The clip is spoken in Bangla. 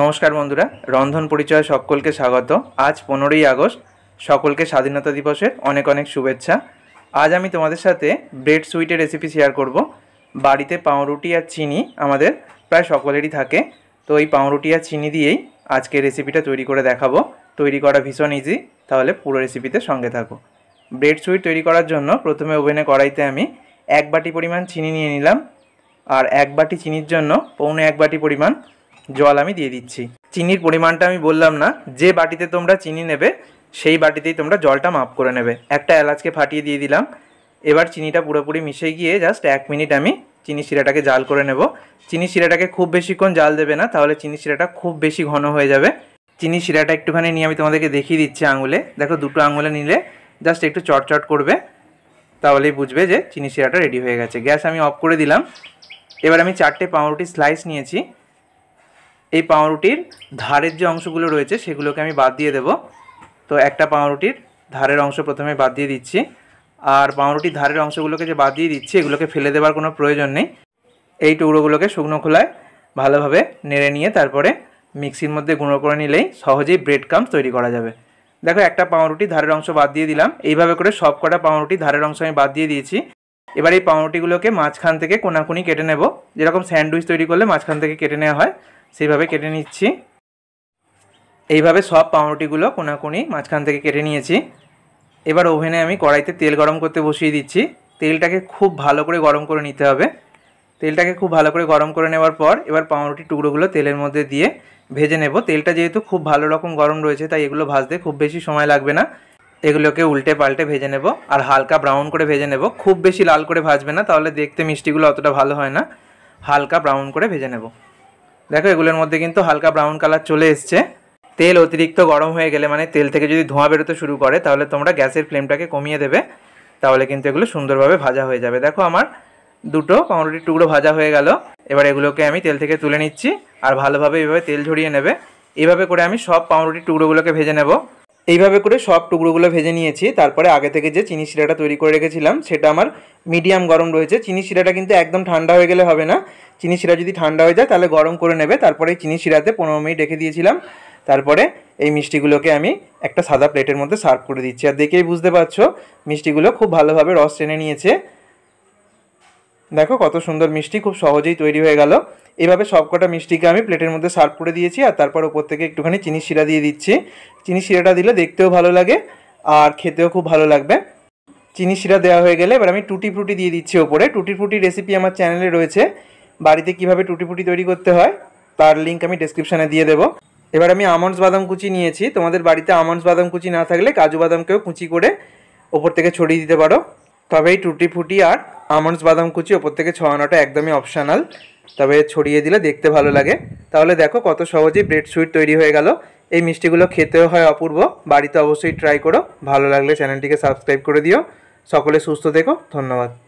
নমস্কার বন্ধুরা রন্ধন পরিচয় সকলকে স্বাগত আজ পনেরোই আগস্ট সকলকে স্বাধীনতা দিবসের অনেক অনেক শুভেচ্ছা আজ আমি তোমাদের সাথে ব্রেড সুইটের রেসিপি শেয়ার করব বাড়িতে পাউরুটি আর চিনি আমাদের প্রায় সকলেরই থাকে তো এই পাউরুটি আর চিনি দিয়েই আজকে রেসিপিটা তৈরি করে দেখাবো তৈরি করা ভীষণ ইজি তাহলে পুরো রেসিপিতে সঙ্গে থাকো ব্রেড সুইট তৈরি করার জন্য প্রথমে ওভেনে কড়াইতে আমি এক বাটি পরিমাণ চিনি নিয়ে নিলাম আর এক বাটি চিনির জন্য পৌনে এক বাটি পরিমাণ জল আমি দিয়ে দিচ্ছি চিনির পরিমাণটা আমি বললাম না যে বাটিতে তোমরা চিনি নেবে সেই বাটিতেই তোমরা জলটা মাপ করে নেবে একটা এলাচকে ফাটিয়ে দিয়ে দিলাম এবার চিনিটা পুরোপুরি মিশে গিয়ে জাস্ট এক মিনিট আমি চিনি শিরাটাকে জাল করে নেব চিনি শিরাটাকে খুব বেশিক্ষণ জাল দেবে না তাহলে চিনি শিরাটা খুব বেশি ঘন হয়ে যাবে চিনি শিরাটা একটুখানি নিয়ে আমি তোমাদেরকে দেখিয়ে দিচ্ছি আঙুলে দেখো দুটো আঙুলে নিলে জাস্ট একটু চটচট করবে তাহলেই বুঝবে যে চিনি শিরাটা রেডি হয়ে গেছে গ্যাস আমি অফ করে দিলাম এবার আমি চারটে পাউরুটি স্লাইস নিয়েছি এই পাউরুটির ধারের যে অংশগুলো রয়েছে সেগুলোকে আমি বাদ দিয়ে দেব তো একটা পাউরুটির ধারের অংশ প্রথমে বাদ দিয়ে দিচ্ছি আর পাউরুটির ধারের অংশগুলোকে যে বাদ দিয়ে দিচ্ছি এগুলোকে ফেলে দেওয়ার কোনো প্রয়োজন নেই এই টুকরোগুলোকে শুকনো খোলায় ভালোভাবে নেড়ে নিয়ে তারপরে মিক্সির মধ্যে গুঁড়ো করে নিলেই সহজেই ব্রেড ক্রাম্স তৈরি করা যাবে দেখো একটা পাউরুটি ধারের অংশ বাদ দিয়ে দিলাম এইভাবে করে সব কটা পাউরুটি ধারের অংশ আমি বাদ দিয়ে দিয়েছি এবার এই পাউরুটিগুলোকে মাঝখান থেকে কোনাকুনি কেটে নেব যেরকম স্যান্ডউইচ তৈরি করলে মাঝখান থেকে কেটে নেওয়া হয় সেইভাবে কেটে নিচ্ছি এইভাবে সব পাউরুটিগুলো কোনাকুনি মাঝখান থেকে কেটে নিয়েছি এবার ওভেনে আমি কড়াইতে তেল গরম করতে বসিয়ে দিচ্ছি তেলটাকে খুব ভালো করে গরম করে নিতে হবে তেলটাকে খুব ভালো করে গরম করে নেওয়ার পর এবার পাউরুটির টুকরোগুলো তেলের মধ্যে দিয়ে ভেজে নেব তেলটা যেহেতু খুব ভালো রকম গরম রয়েছে তাই এগুলো ভাজতে খুব বেশি সময় লাগবে না এগুলোকে উল্টে পাল্টে ভেজে নেব আর হালকা ব্রাউন করে ভেজে নেব খুব বেশি লাল করে ভাজবে না তাহলে দেখতে মিষ্টিগুলো অতটা ভালো হয় না হালকা ব্রাউন করে ভেজে নেব দেখো এগুলোর মধ্যে কিন্তু হালকা ব্রাউন কালার চলে এসছে তেল অতিরিক্ত গরম হয়ে গেলে মানে তেল থেকে যদি ধোঁয়া বেরোতে শুরু করে তাহলে তোমরা গ্যাসের ফ্লেমটাকে কমিয়ে দেবে তাহলে কিন্তু এগুলো সুন্দরভাবে ভাজা হয়ে যাবে দেখো আমার দুটো পাউরুটির টুকরো ভাজা হয়ে গেল এবার এগুলোকে আমি তেল থেকে তুলে নিচ্ছি আর ভালোভাবে এভাবে তেল ঝরিয়ে নেবে এভাবে করে আমি সব পাউরুটির টুকরোগুলোকে ভেজে নেব এইভাবে করে সব টুকরোগুলো ভেজে নিয়েছি তারপরে আগে থেকে যে চিনি শিরাটা তৈরি করে রেখেছিলাম সেটা আমার মিডিয়াম গরম রয়েছে চিনি শিরাটা কিন্তু একদম ঠান্ডা হয়ে গেলে হবে না চিনি শিরা যদি ঠান্ডা হয়ে যায় তাহলে গরম করে নেবে তারপরে চিনি শিরাতে পনেরো মিনিট রেখে দিয়েছিলাম তারপরে এই মিষ্টিগুলোকে আমি একটা সাদা প্লেটের মধ্যে সার্ভ করে দিচ্ছি আর দেখেই বুঝতে পারছো মিষ্টিগুলো খুব ভালোভাবে রস টেনে নিয়েছে দেখো কত সুন্দর মিষ্টি খুব সহজেই তৈরি হয়ে গেল এভাবে সবকটা মিষ্টিকে আমি প্লেটের মধ্যে সার্ভ করে দিয়েছি আর তারপর ওপর থেকে একটুখানি চিনি শিরা দিয়ে দিচ্ছি চিনি শিরাটা দিলে দেখতেও ভালো লাগে আর খেতেও খুব ভালো লাগবে চিনি শিরা দেওয়া হয়ে গেলে এবার আমি টুটি ফ্রুটি দিয়ে দিচ্ছি ওপরে টুটি ফ্রুটি রেসিপি আমার চ্যানেলে রয়েছে বাড়িতে কিভাবে টুটি ফ্রুটি তৈরি করতে হয় তার লিঙ্ক আমি ডিসক্রিপশানে দিয়ে দেবো এবার আমি আমন্ডস বাদাম কুচি নিয়েছি তোমাদের বাড়িতে আমন্ডস বাদাম কুচি না থাকলে কাজু বাদামকেও কুচি করে ওপর থেকে ছড়িয়ে দিতে পারো তবে এই টুটি ফুটি আর আমন্ডস বাদাম কুচি ওপর থেকে ছড়ানোটা একদমই অপশানাল তবে ছড়িয়ে দিলে দেখতে ভালো লাগে তাহলে দেখো কত সহজেই ব্রেড সুইট তৈরি হয়ে গেল এই মিষ্টিগুলো খেতেও হয় অপূর্ব বাড়িতে অবশ্যই ট্রাই করো ভালো লাগলে চ্যানেলটিকে সাবস্ক্রাইব করে দিও সকলে সুস্থ থেকো ধন্যবাদ